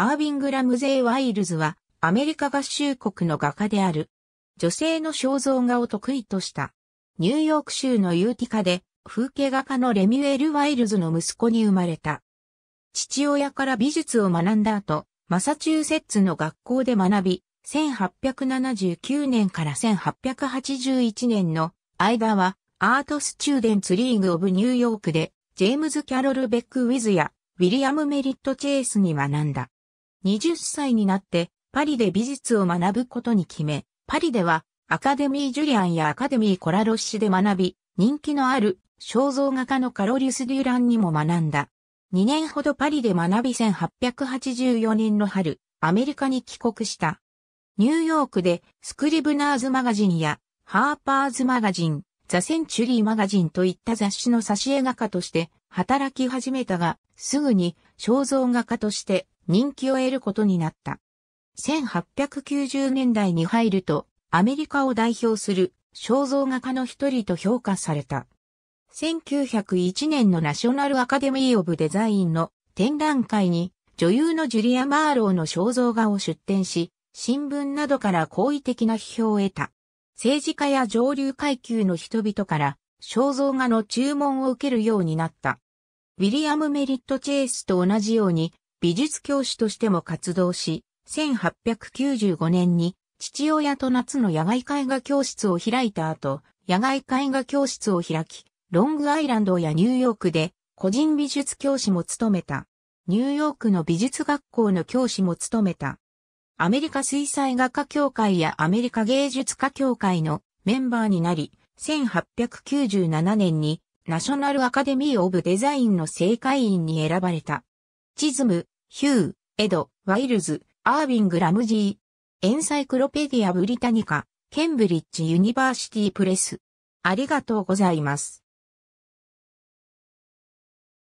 アービング・ラムゼイ・ワイルズは、アメリカ合衆国の画家である。女性の肖像画を得意とした。ニューヨーク州のユーティカで、風景画家のレミュエル・ワイルズの息子に生まれた。父親から美術を学んだ後、マサチューセッツの学校で学び、1879年から1881年の間は、アートスチューデンツリーグ・オブ・ニューヨークで、ジェームズ・キャロル・ベック・ウィズや、ウィリアム・メリット・チェイスに学んだ。20歳になってパリで美術を学ぶことに決め、パリではアカデミー・ジュリアンやアカデミー・コラロッシで学び、人気のある肖像画家のカロリュス・デュランにも学んだ。2年ほどパリで学び1884年の春、アメリカに帰国した。ニューヨークでスクリブナーズマガジンやハーパーズマガジン、ザ・センチュリーマガジンといった雑誌の挿絵画家として働き始めたが、すぐに肖像画家として人気を得ることになった。1890年代に入ると、アメリカを代表する肖像画家の一人と評価された。1901年のナショナルアカデミー・オブ・デザインの展覧会に女優のジュリア・マーローの肖像画を出展し、新聞などから好意的な批評を得た。政治家や上流階級の人々から肖像画の注文を受けるようになった。ウィリアム・メリット・チェイスと同じように美術教師としても活動し、1895年に父親と夏の野外絵画教室を開いた後、野外絵画教室を開き、ロングアイランドやニューヨークで個人美術教師も務めた。ニューヨークの美術学校の教師も務めた。アメリカ水彩画家協会やアメリカ芸術家協会のメンバーになり、1897年にナショナルアカデミー・オブ・デザインの正会員に選ばれた。チズム、ヒュー、エド、ワイルズ、アービング・ラムジー。エンサイクロペディア・ブリタニカ、ケンブリッジ・ユニバーシティ・プレス。ありがとうございます。